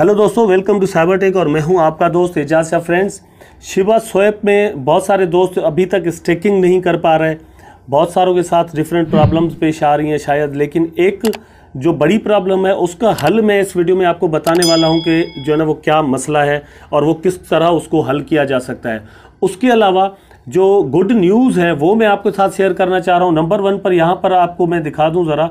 Hello दोस्तों welcome to cyber tech और मैं हूं आपका दोस्त एजाज या फ्रेंड्स शिवा स्वैप में बहुत सारे दोस्त अभी तक स्टेकिंग नहीं कर पा रहे बहुत सारों के साथ डिफरेंट प्रॉब्लम्स पेश आ रही हैं शायद लेकिन एक जो बड़ी प्रॉब्लम है उसका हल मैं इस वीडियो में आपको बताने वाला हूं कि जो है ना वो क्या मसला है और वो किस तरह उसको हल किया जा सकता है उसके अलावा जो गुड न्यूज़ है वो मैं आपके साथ शेयर करना चाह रहा हूँ नंबर वन पर यहाँ पर आपको मैं दिखा दूँ ज़रा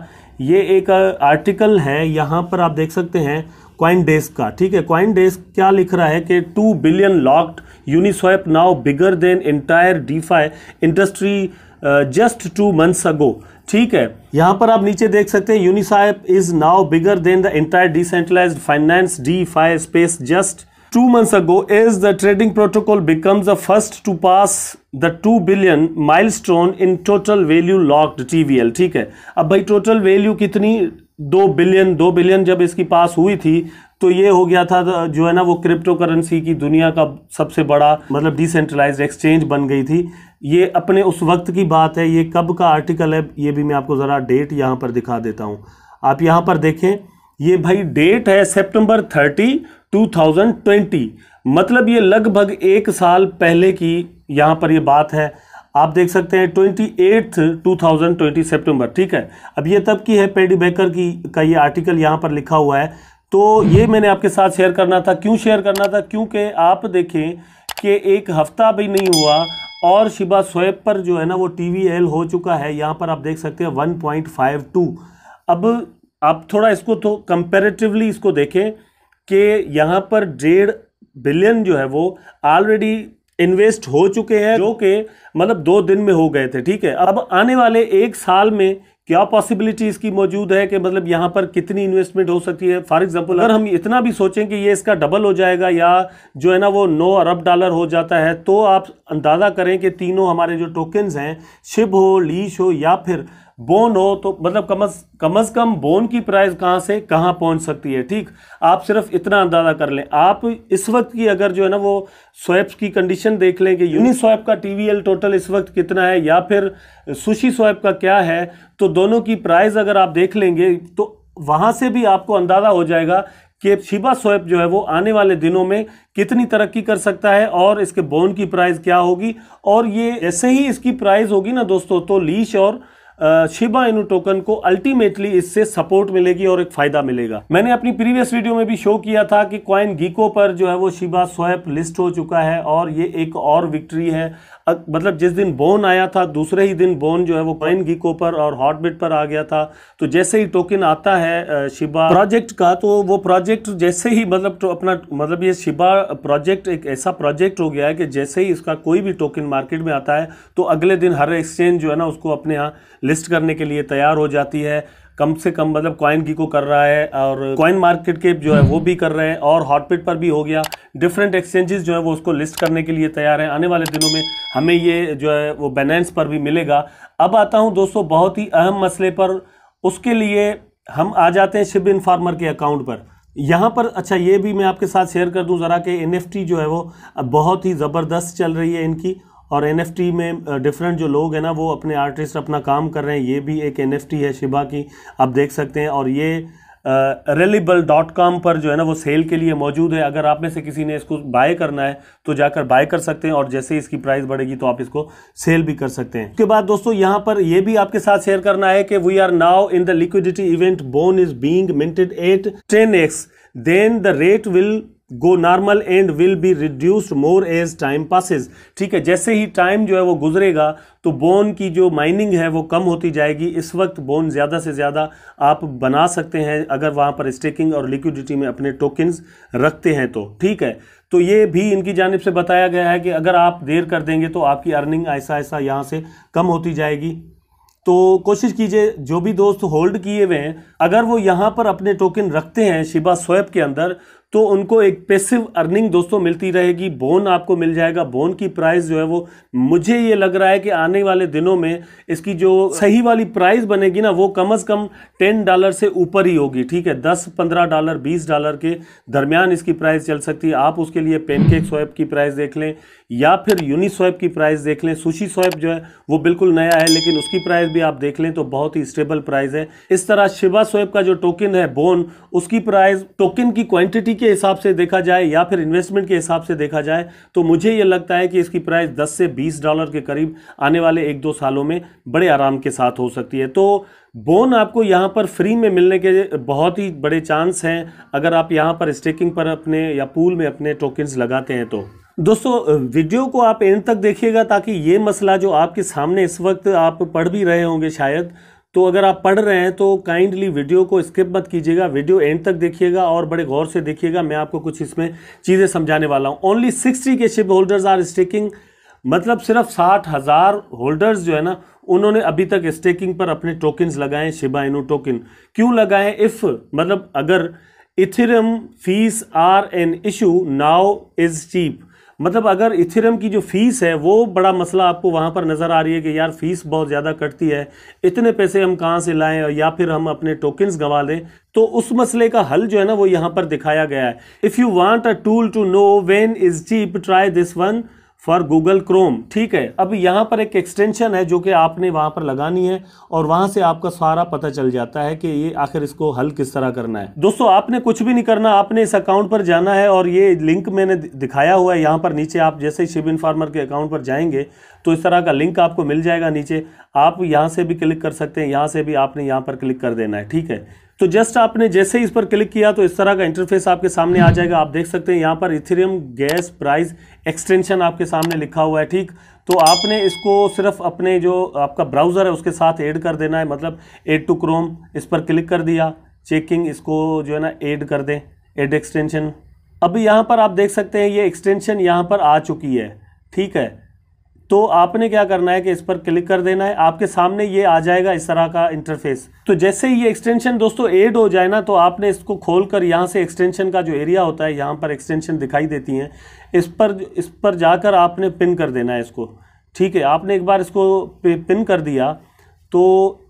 ये एक आर्टिकल है यहाँ पर आप देख सकते हैं क्वाइन डेस्क का ठीक है क्वाइन डेस्क क्या लिख रहा है कि two billion locked Uniswap now bigger than entire DeFi industry just two months ago ठीक है यहां पर आप नीचे देख सकते हैं Uniswap is now bigger than the entire decentralize finance DeFi space just two months ago is the trading protocol becomes the first to pass the two billion milestone in total value locked TVL ठीक है अब भाई total value कितनी दो billion दो billion जब इसकी पास हुई थी तो ये हो गया था जो है ना वो क्रिप्टो करेंसी की दुनिया का सबसे बड़ा मतलब डिसेंट्रलाइज एक्सचेंज बन गई थी ये अपने उस वक्त की बात है ये कब का आर्टिकल है ये भी मैं आपको ज़रा डेट यहाँ पर दिखा देता हूँ आप यहाँ पर देखें ये भाई डेट है सेप्टेम्बर थर्टी टू मतलब ये लगभग एक साल पहले की यहाँ पर ये बात है आप देख सकते हैं twenty eighth two thousand twenty September ठीक है अब ये तब की है पेडी बेकर की का ये आर्टिकल यहाँ पर लिखा हुआ है तो ये मैंने आपके साथ शेयर करना था क्यों शेयर करना था क्योंकि आप देखें कि एक हफ्ता भी नहीं हुआ और शिबा स्वेप पर जो है ना वो टी वी एल हो चुका है यहाँ पर आप देख सकते हैं वन पॉइंट फाइव टू अब आप थोड़ा इसको तो कंपेरेटिवली इसको देखें कि यहाँ पर डेढ़ बिलियन जो है वो ऑलरेडी इन्वेस्ट हो चुके हैं जो कि मतलब दो दिन में हो गए थे ठीक है अब आने वाले एक साल में क्या पॉसिबिलिटी इसकी मौजूद है कि मतलब यहाँ पर कितनी इन्वेस्टमेंट हो सकती है फॉर एग्जाम्पल अगर हम इतना भी सोचें कि ये इसका डबल हो जाएगा या जो है ना वो नौ अरब डॉलर हो जाता है तो आप अंदाज़ा करें कि तीनों हमारे जो टोकन्स हैं शिप हो लीश हो या फिर बोन हो तो मतलब कम अज कम अज कम बोन की प्राइस कहाँ से कहाँ पहुँच सकती है ठीक आप सिर्फ इतना अंदाजा कर लें आप इस वक्त की अगर जो है ना वो स्वैप्स की कंडीशन देख लें कि स्वैप का एल टोटल इस वक्त कितना है या फिर सुशी स्वैप का क्या है तो दोनों की प्राइस अगर आप देख लेंगे तो वहाँ से भी आपको अंदाज़ा हो जाएगा कि शिबा स्वैप जो है वो आने वाले दिनों में कितनी तरक्की कर सकता है और इसके बोन की प्राइस क्या होगी और ये ऐसे ही इसकी प्राइस होगी ना दोस्तों तो लीश और शिबा इनू टोकन को अल्टीमेटली इससे सपोर्ट मिलेगी और एक फायदा मिलेगा मैंने अपनी प्रीवियस वीडियो में भी शो किया था कि क्वाइन गीको पर जो है वो शिबा स्वैप लिस्ट हो चुका है और ये एक और विक्ट्री है मतलब जिस दिन बोन आया था दूसरे ही दिन बोन जो है वो कॉइन गीको पर और हॉटबिट पर आ गया था तो जैसे ही टोकन आता है शिबा प्रोजेक्ट का तो वो प्रोजेक्ट जैसे ही मतलब तो अपना मतलब ये शिबा प्रोजेक्ट एक ऐसा प्रोजेक्ट हो गया है कि जैसे ही इसका कोई भी टोकन मार्केट में आता है तो अगले दिन हर एक्सचेंज जो है ना उसको अपने यहाँ लिस्ट करने के लिए तैयार हो जाती है कम से कम मतलब कॉइन की को कर रहा है और कॉइन मार्केट के जो है वो भी कर रहे हैं और हॉटपिट पर भी हो गया डिफरेंट एक्सचेंजेस जो है वो उसको लिस्ट करने के लिए तैयार हैं आने वाले दिनों में हमें ये जो है वो बैनेंस पर भी मिलेगा अब आता हूँ दोस्तों बहुत ही अहम मसले पर उसके लिए हम आ जाते हैं शिब इन फार्मर के अकाउंट पर यहाँ पर अच्छा ये भी मैं आपके साथ शेयर कर दूँ ज़रा कि एन जो है वो बहुत ही ज़बरदस्त चल रही है इनकी और एन में डिफरेंट जो लोग हैं ना वो अपने आर्टिस्ट अपना काम कर रहे हैं ये भी एक एन है शिबा की आप देख सकते हैं और ये रेलिबल डॉट कॉम पर जो है ना वो सेल के लिए मौजूद है अगर आप में से किसी ने इसको बाय करना है तो जाकर बाय कर सकते हैं और जैसे इसकी प्राइस बढ़ेगी तो आप इसको सेल भी कर सकते हैं उसके बाद दोस्तों यहाँ पर ये भी आपके साथ शेयर करना है कि we are now in the liquidity event bone is being minted at ten x then the rate will go normal and will be reduced more as time passes ठीक है जैसे ही टाइम जो है वो गुजरेगा तो बोन की जो माइनिंग है वो कम होती जाएगी इस वक्त बोन ज़्यादा से ज़्यादा आप बना सकते हैं अगर वहाँ पर स्टेकिंग और लिक्विडिटी में अपने टोकन्स रखते हैं तो ठीक है तो ये भी इनकी जानब से बताया गया है कि अगर आप देर कर देंगे तो आपकी अर्निंग ऐसा ऐसा यहाँ से कम होती जाएगी तो कोशिश कीजिए जो भी दोस्त होल्ड किए हुए हैं अगर वो यहाँ पर अपने टोकन रखते हैं शिबा स्वैप के अंदर तो उनको एक पेसिव अर्निंग दोस्तों मिलती रहेगी बोन आपको मिल जाएगा बोन की प्राइस जो है वो मुझे ये लग रहा है कि आने वाले दिनों में इसकी जो सही वाली प्राइस बनेगी ना वो कम अज़ कम टेन डॉलर से ऊपर ही होगी ठीक है दस पंद्रह डॉलर बीस डॉलर के दरमियान इसकी प्राइस चल सकती है आप उसके लिए पेनकेक स्वैप की प्राइस देख लें या फिर यूनिस्वैप की प्राइस देख लें सुशी स्वैप जो है वो बिल्कुल नया है लेकिन उसकी प्राइस भी आप देख लें तो बहुत ही स्टेबल प्राइस है इस तरह शिवा स्वैप का जो टोकन है बोन उसकी प्राइस टोकन की क्वांटिटी के हिसाब से देखा जाए या फिर इन्वेस्टमेंट के हिसाब से देखा जाए तो मुझे ये लगता है कि इसकी प्राइस 10 से 20 डॉलर के करीब आने वाले एक दो सालों में बड़े आराम के साथ हो सकती है तो बोन आपको यहाँ पर फ्री में मिलने के बहुत ही बड़े चांस हैं अगर आप यहाँ पर स्टेकिंग पर अपने या पूल में अपने टोकन्स लगाते हैं तो दोस्तों वीडियो को आप एंड तक देखिएगा ताकि ये मसला जो आपके सामने इस वक्त आप पढ़ भी रहे होंगे शायद तो अगर आप पढ़ रहे हैं तो काइंडली वीडियो को स्किप मत कीजिएगा वीडियो एंड तक देखिएगा और बड़े गौर से देखिएगा मैं आपको कुछ इसमें चीज़ें समझाने वाला हूँ only sixty K SHIB holders are staking मतलब सिर्फ साठ हज़ार होल्डर्स जो है ना उन्होंने अभी तक स्टेकिंग पर अपने टोकन्स लगाए शिबा इनू टोकन क्यों लगाए इफ़ मतलब अगर Ethereum fees are an issue now is cheap मतलब अगर इथेरियम की जो फीस है वो बड़ा मसला आपको वहाँ पर नज़र आ रही है कि यार फीस बहुत ज़्यादा कटती है इतने पैसे हम कहाँ से लाएं या फिर हम अपने टोकन्स गंवा दें तो उस मसले का हल जो है ना वो यहाँ पर दिखाया गया है if you want a tool to know when is cheap try this one for Google Chrome ठीक है अब यहाँ पर एक एक्सटेंशन है जो कि आपने वहाँ पर लगानी है और वहाँ से आपका सारा पता चल जाता है कि ये आखिर इसको हल किस तरह करना है दोस्तों आपने कुछ भी नहीं करना आपने इस अकाउंट पर जाना है और ये लिंक मैंने दिखाया हुआ है यहाँ पर नीचे आप जैसे ही शिव इन्फार्मर के अकाउंट पर जाएंगे तो इस तरह का लिंक आपको मिल जाएगा नीचे आप यहाँ से भी क्लिक कर सकते हैं यहाँ से भी आपने यहाँ पर क्लिक कर देना है ठीक है तो जस्ट आपने जैसे ही इस पर क्लिक किया तो इस तरह का इंटरफेस आपके सामने आ जाएगा आप देख सकते हैं यहाँ पर इथेरियम गैस प्राइस एक्सटेंशन आपके सामने लिखा हुआ है ठीक तो आपने इसको सिर्फ अपने जो आपका ब्राउज़र है उसके साथ ऐड कर देना है मतलब एड टू क्रोम इस पर क्लिक कर दिया चेकिंग इसको जो है ना ऐड कर दें एड एक्सटेंशन अभी यहाँ पर आप देख सकते हैं ये एक्सटेंशन यहाँ पर आ चुकी है ठीक है तो आपने क्या करना है कि इस पर क्लिक कर देना है आपके सामने ये आ जाएगा इस तरह का इंटरफेस तो जैसे ही ये एक्सटेंशन दोस्तों ऐड हो जाए ना तो आपने इसको खोलकर यहाँ से एक्सटेंशन का जो एरिया होता है यहाँ पर एक्सटेंशन दिखाई देती हैं इस पर इस पर जाकर आपने पिन कर देना है इसको ठीक है आपने एक बार इसको पिन कर दिया तो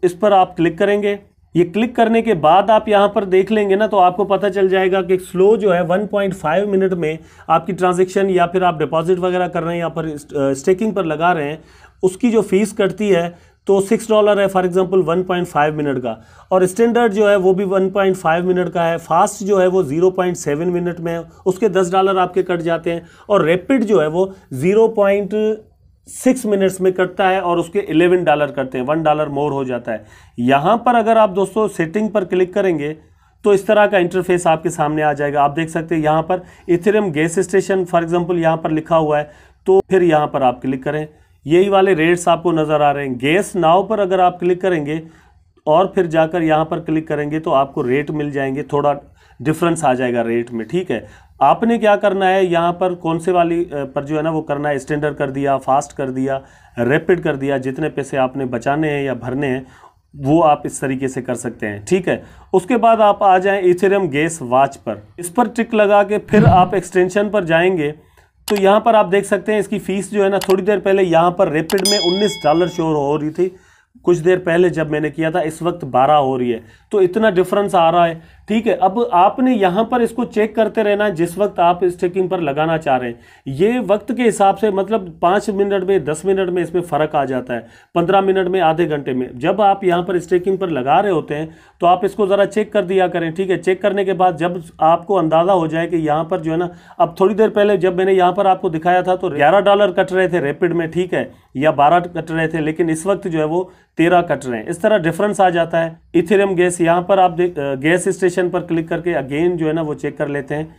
इस पर आप क्लिक करेंगे ये क्लिक करने के बाद आप यहाँ पर देख लेंगे ना तो आपको पता चल जाएगा कि स्लो जो है 1.5 मिनट में आपकी ट्रांजेक्शन या फिर आप डिपॉजिट वगैरह कर रहे हैं या पर स्टेकिंग पर लगा रहे हैं उसकी जो फीस कटती है तो सिक्स डॉलर है फॉर एग्जांपल 1.5 मिनट का और स्टैंडर्ड जो है वो भी 1.5 मिनट का है फास्ट जो है वो 0.7 मिनट में है उसके 10 डॉलर आपके कट जाते हैं और रैपिड जो है वो 0. सिक्स मिनट्स में करता है और उसके इलेवन डॉलर करते हैं वन डॉलर मोर हो जाता है यहां पर अगर आप दोस्तों सेटिंग पर क्लिक करेंगे तो इस तरह का इंटरफेस आपके सामने आ जाएगा आप देख सकते हैं यहां पर Ethereum gas station for example यहां पर लिखा हुआ है तो फिर यहां पर आप क्लिक करें यही वाले रेट्स आपको नज़र आ रहे हैं गैस नाव पर अगर आप क्लिक करेंगे और फिर जाकर यहां पर क्लिक करेंगे तो आपको रेट मिल जाएंगे थोड़ा डिफरेंस आ जाएगा रेट में ठीक है आपने क्या करना है यहाँ पर कौन से वाली पर जो है ना वो करना है स्टैंडर्ड कर दिया फास्ट कर दिया रैपिड कर दिया जितने पैसे आपने बचाने हैं या भरने हैं वो आप इस तरीके से कर सकते हैं ठीक है उसके बाद आप आ जाएं इथेरियम गैस वाच पर इस पर टिक लगा के फिर आप एक्सटेंशन पर जाएंगे तो यहाँ पर आप देख सकते हैं इसकी फ़ीस जो है ना थोड़ी देर पहले यहाँ पर रेपिड में उन्नीस डॉलर शोर हो रही थी कुछ देर पहले जब मैंने किया था इस वक्त 12 हो रही है तो इतना डिफरेंस आ रहा है ठीक है अब आपने यहां पर इसको चेक करते रहना जिस वक्त आप इस चेकिंग पर लगाना चाह रहे हैं ये वक्त के हिसाब से मतलब पांच मिनट में दस मिनट में इसमें फ़र्क आ जाता है पंद्रह मिनट में आधे घंटे में जब आप यहां पर स्टेकिंग पर लगा रहे होते हैं तो आप इसको ज़रा चेक कर दिया करें ठीक है चेक करने के बाद जब आपको अंदाज़ा हो जाए कि यहां पर जो है ना अब थोड़ी देर पहले जब मैंने यहां पर आपको दिखाया था तो ग्यारह डॉलर कट रहे थे रेपिड में ठीक है या बारह कट रहे थे लेकिन इस वक्त जो है वो तेरह कट रहे हैं इस तरह डिफरेंस आ जाता है इथेरियम गैस यहां पर आप गैस स्टेशन सेक्शन पर क्लिक करके अगेन जो है ना वो चेक कर लेते हैं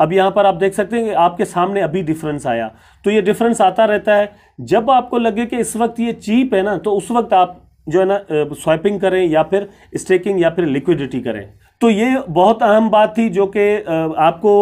अब यहाँ पर आप देख सकते हैं कि आपके सामने अभी डिफरेंस आया तो ये डिफरेंस आता रहता है जब आपको लगे कि इस वक्त ये चीप है ना तो उस वक्त आप जो है ना स्वाइपिंग करें या फिर स्टेकिंग या फिर लिक्विडिटी करें तो ये बहुत अहम बात थी जो कि आपको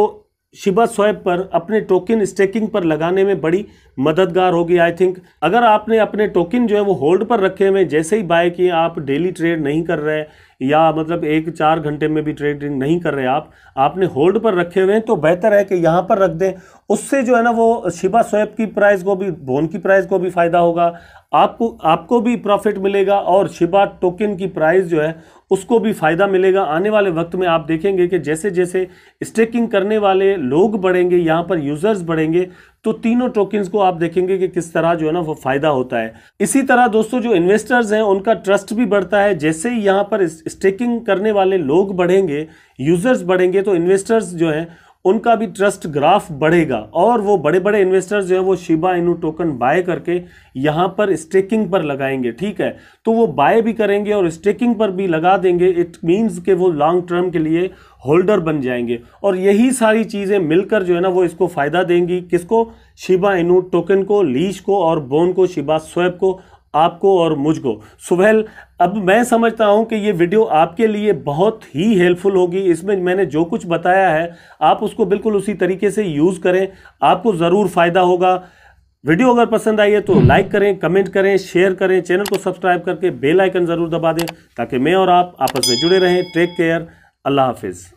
शिबा स्वैप पर अपने टोकन स्टेकिंग पर लगाने में बड़ी मददगार होगी आई थिंक अगर आपने अपने टोकन जो है वो होल्ड पर रखे हुए जैसे ही बाय किए आप डेली ट्रेड नहीं कर रहे या मतलब एक चार घंटे में भी ट्रेडिंग नहीं कर रहे आप आपने होल्ड पर रखे हुए हैं तो बेहतर है कि यहाँ पर रख दें उससे जो है ना वो शिबा स्वैप की प्राइस को भी बोन की प्राइस को भी फ़ायदा होगा आपको आपको भी प्रॉफिट मिलेगा और शिबा टोकन की प्राइस जो है उसको भी फ़ायदा मिलेगा आने वाले वक्त में आप देखेंगे कि जैसे जैसे स्टेकिंग करने वाले लोग बढ़ेंगे यहाँ पर यूज़र्स बढ़ेंगे तो तीनों टोकन्स को आप देखेंगे कि किस तरह जो है ना वो फायदा होता है इसी तरह दोस्तों जो इन्वेस्टर्स हैं उनका ट्रस्ट भी बढ़ता है जैसे ही यहाँ पर स्टेकिंग करने वाले लोग बढ़ेंगे यूजर्स बढ़ेंगे तो इन्वेस्टर्स जो हैं उनका भी ट्रस्ट ग्राफ बढ़ेगा और वो बड़े बड़े इन्वेस्टर्स जो है वो शिबा इनू टोकन बाय करके यहाँ पर स्टेकिंग पर लगाएंगे ठीक है तो वो बाय भी करेंगे और स्टेकिंग पर भी लगा देंगे इट मीन्स के वो लॉन्ग टर्म के लिए होल्डर बन जाएंगे और यही सारी चीज़ें मिलकर जो है ना वो इसको फ़ायदा देंगी किसको शिबा इनू टोकन को लीच को और बोन को शिबा स्वैप को आपको और मुझको सुबहल अब मैं समझता हूं कि ये वीडियो आपके लिए बहुत ही हेल्पफुल होगी इसमें मैंने जो कुछ बताया है आप उसको बिल्कुल उसी तरीके से यूज़ करें आपको ज़रूर फ़ायदा होगा वीडियो अगर पसंद आई है तो लाइक करें कमेंट करें शेयर करें चैनल को सब्सक्राइब करके बेल आइकन ज़रूर दबा दें ताकि मैं और आप आपस में जुड़े रहें टेक केयर अल्लाह हाफिज़